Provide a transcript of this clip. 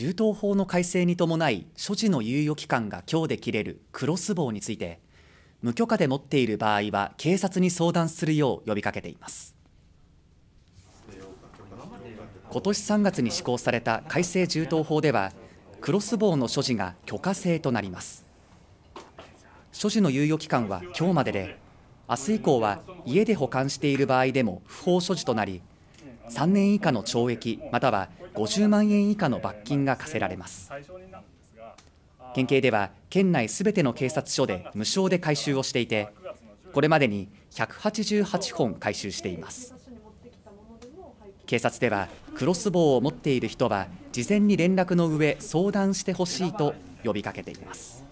銃刀法の改正に伴い所持の猶予期間が今日で切れるクロスボウについて無許可で持っている場合は警察に相談するよう呼びかけています今年3月に施行された改正銃刀法ではクロスボウの所持が許可制となります所持の猶予期間は今日までで明日以降は家で保管している場合でも不法所持となり3年以下の懲役または50万円以下の罰金が課せられます県警では県内すべての警察署で無償で回収をしていてこれまでに188本回収しています警察ではクロスボウを持っている人は事前に連絡の上相談してほしいと呼びかけています